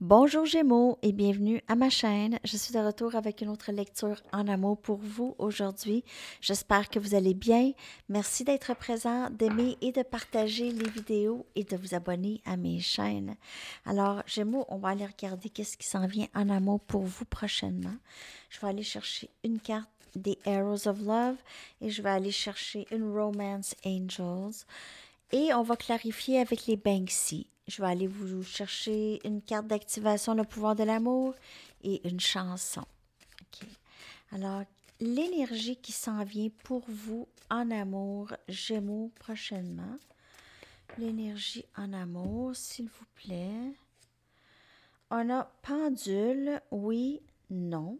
Bonjour Gémeaux et bienvenue à ma chaîne. Je suis de retour avec une autre lecture en amour pour vous aujourd'hui. J'espère que vous allez bien. Merci d'être présent, d'aimer et de partager les vidéos et de vous abonner à mes chaînes. Alors Gémeaux, on va aller regarder qu'est-ce qui s'en vient en amour pour vous prochainement. Je vais aller chercher une carte des Arrows of Love et je vais aller chercher une Romance Angels. Et on va clarifier avec les Banksy. Je vais aller vous chercher une carte d'activation Le pouvoir de l'amour et une chanson. Alors, l'énergie qui s'en vient pour vous en amour, Gémeaux, prochainement. L'énergie en amour, s'il vous plaît. On a pendule, oui, non.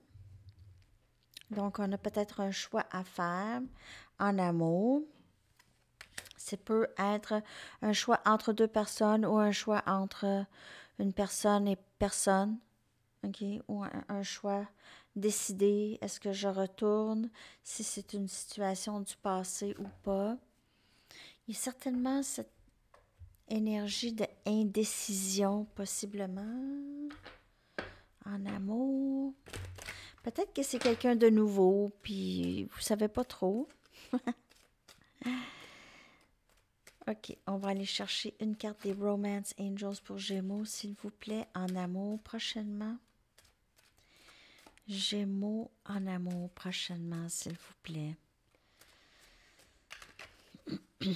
Donc, on a peut-être un choix à faire en amour ça peut être un choix entre deux personnes ou un choix entre une personne et personne. OK? Ou un, choix décidé. Est-ce que je retourne? Si c'est une situation du passé ou pas. Il y a certainement cette énergie d'indécision, possiblement. En amour. Peut-être que c'est quelqu'un de nouveau, puis vous savez pas trop. Ok, on va aller chercher une carte des Romance Angels pour Gémeaux, s'il vous plaît, en amour prochainement. Gémeaux en amour prochainement, s'il vous plaît.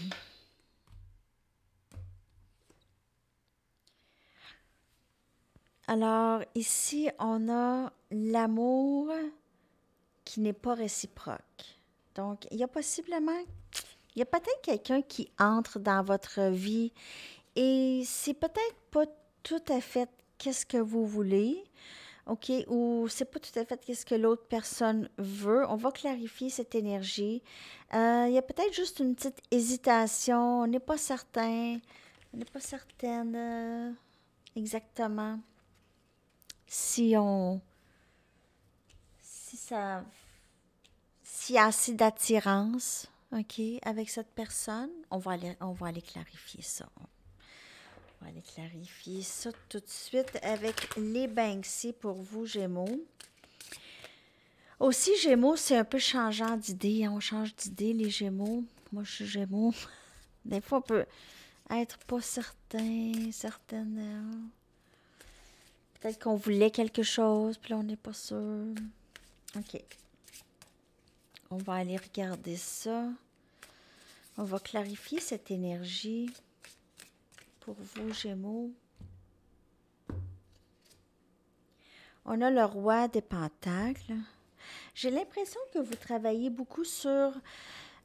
Alors, ici, on a l'amour qui n'est pas réciproque. Donc, il y a possiblement il y a peut-être quelqu'un qui entre dans votre vie et c'est peut-être pas tout à fait qu'est-ce que vous voulez. OK, ou c'est pas tout à fait qu'est-ce que l'autre personne veut. On va clarifier cette énergie. Euh, il y a peut-être juste une petite hésitation. On n'est pas certain. On n'est pas certaine euh, exactement si on. Si ça. S'il y a assez d'attirance. OK, avec cette personne, on va aller, on va aller clarifier ça. On va aller clarifier ça tout de suite avec les Banksy pour vous, Gémeaux. Aussi, Gémeaux, c'est un peu changeant d'idée. On change d'idée, les Gémeaux. Moi, je suis Gémeaux. Des fois, on peut être pas certain, certaine. Peut-être qu'on voulait quelque chose, puis là, on n'est pas sûr. OK. On va aller regarder ça. On va clarifier cette énergie pour vous, Gémeaux. On a le roi des pentacles. J'ai l'impression que vous travaillez beaucoup sur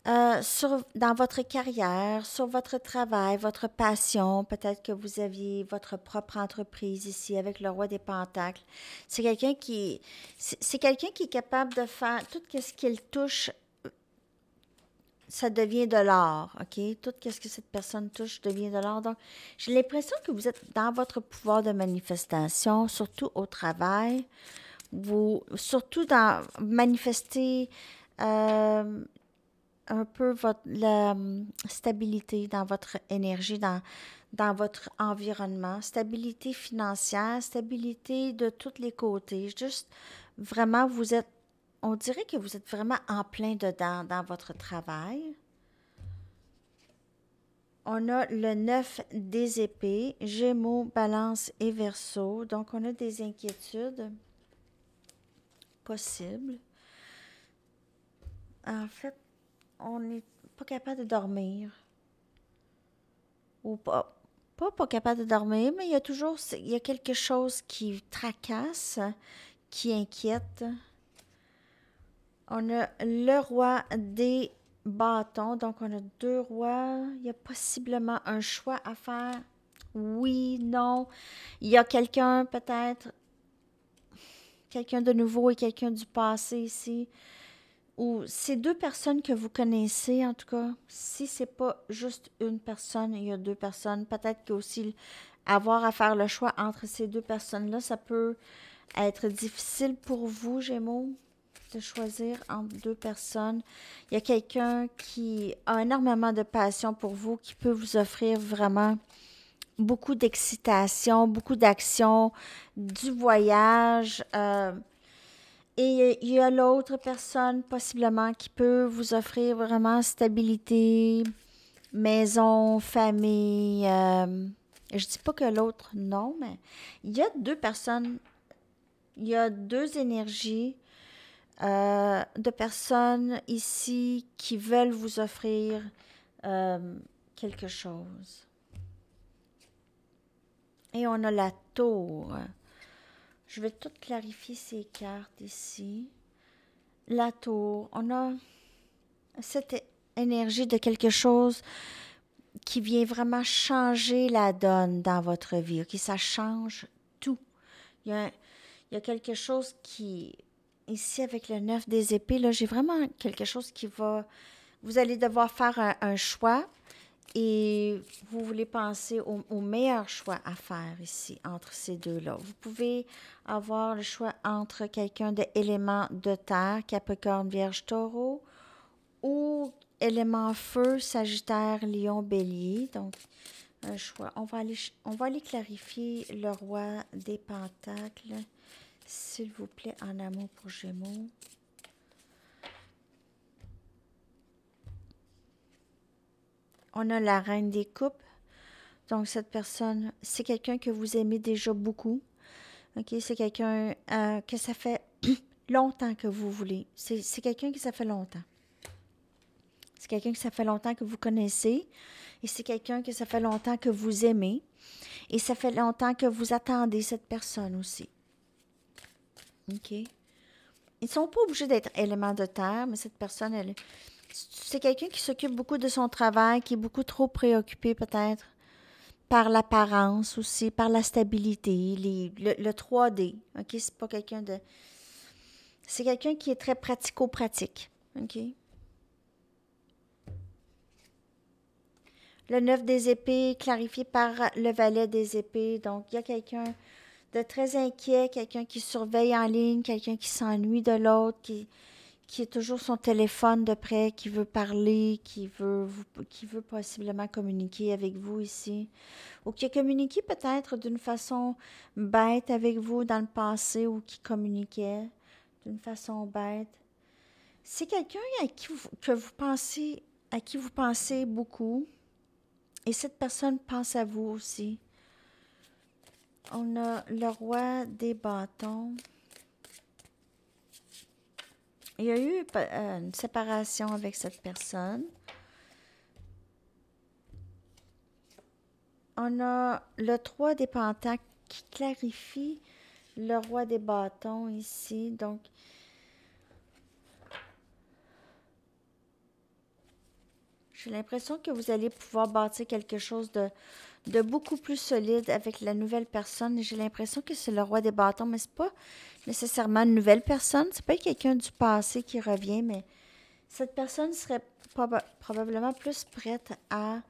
euh, sur, dans votre carrière, sur votre travail, votre passion. Peut-être que vous aviez votre propre entreprise ici avec le roi des pentacles. C'est quelqu'un qui, c'est quelqu'un qui est capable de faire tout ce qu'il touche. Ça devient de l'or, OK? Tout ce que cette personne touche devient de l'or. Donc, j'ai l'impression que vous êtes dans votre pouvoir de manifestation, surtout au travail. Vous, surtout dans manifester euh, un peu votre, la hum, stabilité dans votre énergie, dans, dans votre environnement, stabilité financière, stabilité de tous les côtés. Juste vraiment, vous êtes, on dirait que vous êtes vraiment en plein dedans dans votre travail. On a le 9 des épées, Gémeaux, Balance et Verseau. Donc, on a des inquiétudes possibles. En fait, on n'est pas capable de dormir. Ou pas, pas, pas capable de dormir, mais il y a toujours il y a quelque chose qui tracasse, qui inquiète. On a le roi des bâtons, donc on a deux rois. Il y a possiblement un choix à faire. Oui, non. Il y a quelqu'un peut-être, quelqu'un de nouveau et quelqu'un du passé ici ou ces deux personnes que vous connaissez, en tout cas, si c'est pas juste une personne, il y a deux personnes, peut-être que aussi avoir à faire le choix entre ces deux personnes-là, ça peut être difficile pour vous, Gémeaux, de choisir entre deux personnes. Il y a quelqu'un qui a énormément de passion pour vous, qui peut vous offrir vraiment beaucoup d'excitation, beaucoup d'action, du voyage. Euh, et il y a l'autre personne possiblement qui peut vous offrir vraiment stabilité, maison, famille. Je euh, je dis pas que l'autre non, mais il y a deux personnes, il y a deux énergies euh, de personnes ici qui veulent vous offrir euh, quelque chose. Et on a la tour. Je vais tout clarifier ces cartes ici. La tour, on a cette énergie de quelque chose qui vient vraiment changer la donne dans votre vie, qui ça change tout. Il y, a, quelque chose qui, ici avec le neuf des épées, là, j'ai vraiment quelque chose qui va, vous allez devoir faire un choix et vous voulez penser au, meilleur choix à faire ici entre ces deux-là. Vous pouvez avoir le choix entre quelqu'un d'élément de terre, Capricorne, Vierge, Taureau, ou élément feu, Sagittaire, Lion, Bélier. Donc, un choix. On va aller, on va aller clarifier le roi des pentacles, s'il vous plaît, en amont pour Gémeaux. on a la reine des coupes. Donc, cette personne, c'est quelqu'un que vous aimez déjà beaucoup. OK? C'est quelqu'un euh, que ça fait longtemps que vous voulez. C'est quelqu'un que ça fait longtemps. C'est quelqu'un que ça fait longtemps que vous connaissez et c'est quelqu'un que ça fait longtemps que vous aimez et ça fait longtemps que vous attendez cette personne aussi. OK? Ils ne sont pas obligés d'être éléments de terre, mais cette personne, elle, c'est quelqu'un qui s'occupe beaucoup de son travail, qui est beaucoup trop préoccupé peut-être par l'apparence aussi, par la stabilité, le, 3D. OK, c'est pas quelqu'un de c'est quelqu'un qui est très pratico-pratique. OK. Le 9 des épées, clarifié par le valet des épées. Donc, il y a quelqu'un de très inquiet, quelqu'un qui surveille en ligne, quelqu'un qui s'ennuie de l'autre, qui, qui a toujours son téléphone de près, qui veut parler, qui veut, qui veut possiblement communiquer avec vous ici, ou qui a communiqué peut-être d'une façon bête avec vous dans le passé, ou qui communiquait d'une façon bête. C'est quelqu'un que vous pensez, à qui vous pensez beaucoup, et cette personne pense à vous aussi. On a le roi des bâtons. Il y a eu euh, une séparation avec cette personne. On a le 3 des pentacles qui clarifie le roi des bâtons ici. Donc, j'ai l'impression que vous allez pouvoir bâtir quelque chose de, de beaucoup plus solide avec la nouvelle personne. J'ai l'impression que c'est le roi des bâtons, mais n'est pas nécessairement une nouvelle personne. C'est pas quelqu'un du passé qui revient, mais cette personne serait probablement plus prête à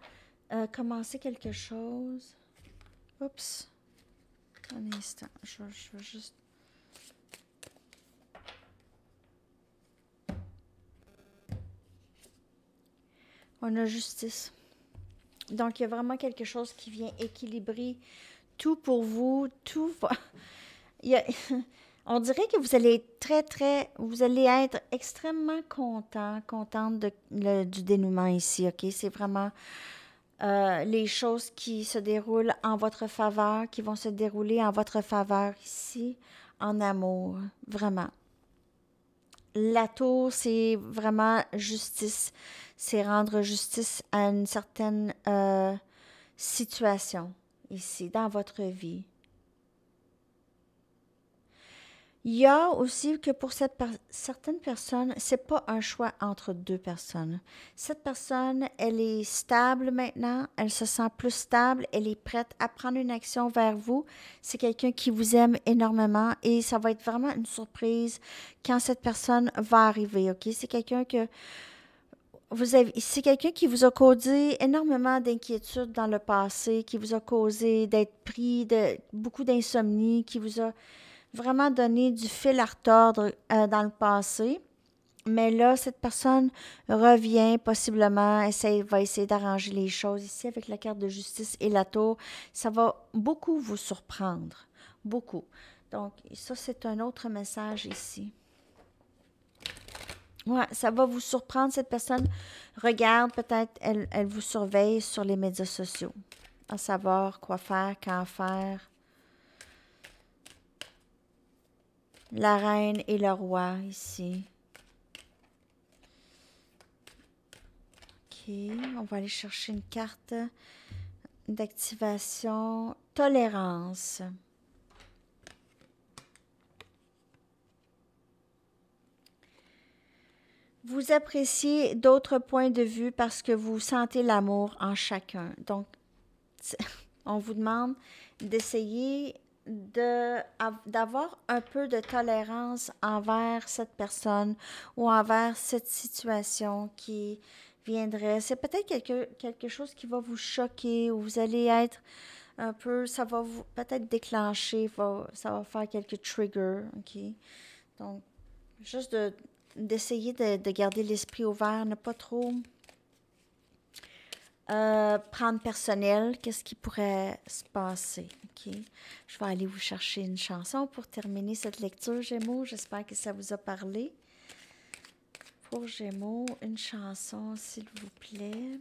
euh, commencer quelque chose. Oups. Un instant. Je, veux juste. On a justice. Donc, il y a vraiment quelque chose qui vient équilibrer tout pour vous, tout. Va... il y a on dirait que vous allez être très, très, vous allez être extrêmement content, contente du dénouement ici, OK? C'est vraiment euh, les choses qui se déroulent en votre faveur, qui vont se dérouler en votre faveur ici, en amour, vraiment. La tour, c'est vraiment justice, c'est rendre justice à une certaine euh, situation ici, dans votre vie. Il y a aussi que pour cette certaines personnes, c'est pas un choix entre deux personnes. Cette personne, elle est stable maintenant, elle se sent plus stable, elle est prête à prendre une action vers vous. C'est quelqu'un qui vous aime énormément et ça va être vraiment une surprise quand cette personne va arriver, OK? C'est quelqu'un que c'est quelqu'un qui vous a causé énormément d'inquiétudes dans le passé, qui vous a causé d'être pris de beaucoup d'insomnie, qui vous a vraiment donné du fil à retordre euh, dans le passé. Mais là, cette personne revient possiblement, va essayer d'arranger les choses. Ici, avec la carte de justice et la tour, ça va beaucoup vous surprendre. Beaucoup. Donc, ça, c'est un autre message ici. Ouais, ça va vous surprendre. Cette personne regarde, peut-être, elle, elle vous surveille sur les médias sociaux, à savoir quoi faire, quand faire. la reine et le roi ici. OK, on va aller chercher une carte d'activation tolérance. Vous appréciez d'autres points de vue parce que vous sentez l'amour en chacun. Donc, on vous demande d'essayer d'avoir un peu de tolérance envers cette personne ou envers cette situation qui viendrait. C'est peut-être quelque, quelque chose qui va vous choquer ou vous allez être un peu, ça va vous peut-être déclencher, ça va faire quelques triggers, OK? Donc, juste d'essayer de, de garder l'esprit ouvert, ne pas trop euh, prendre personnel, qu'est-ce qui pourrait se passer? Je vais aller vous chercher une chanson pour terminer cette lecture, Gémeaux. J'espère que ça vous a parlé. Pour Gémeaux, une chanson, s'il vous plaît.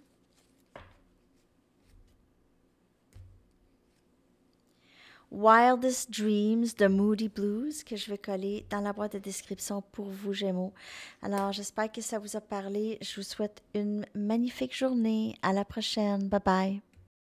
Wildest Dreams de Moody Blues que je vais coller dans la boîte de description pour vous, Gémeaux. Alors, j'espère que ça vous a parlé. Je vous souhaite une magnifique journée. À la prochaine. Bye bye.